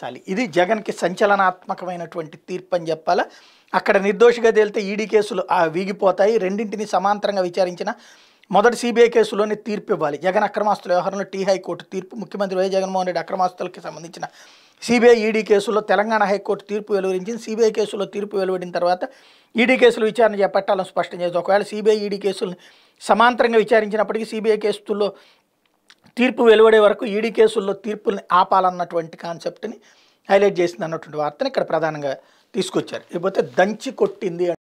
చాలి ఇది జగన్కి సంచలనాత్మకమైనటువంటి తీర్పు అని చెప్పాలా అక్కడ నిర్దోషిగా తేలితే ఈడీ కేసులు వీగిపోతాయి రెండింటిని సమాంతరంగా విచారించిన మొదటి సిబిఐ కేసులోనే తీర్పు ఇవ్వాలి జగన్ అక్రమాస్తుల వ్యవహారంలో టీ హైకోర్టు తీర్పు ముఖ్యమంత్రి వై జగన్మోహన్ రెడ్డి అక్రమాస్తులకి సంబంధించిన సిబిఐ ఈడీ కేసులో తెలంగాణ హైకోర్టు తీర్పు వెలువరించింది సిబిఐ కేసులో తీర్పు వెలువడిన తర్వాత ఈడీ కేసులు విచారణ చేపట్టాలని స్పష్టం చేసి ఒకవేళ సిబిఐ ఈడీ కేసులను సమాంతరంగా విచారించినప్పటికీ సిబిఐ కేసుల్లో తీర్పు వెలువడే వరకు ఈడీ కేసుల్లో తీర్పుల్ని ఆపాలన్నటువంటి కాన్సెప్ట్ని హైలైట్ చేసింది అన్నటువంటి వార్తను ఇక్కడ ప్రధానంగా తీసుకొచ్చారు లేకపోతే దంచి కొట్టింది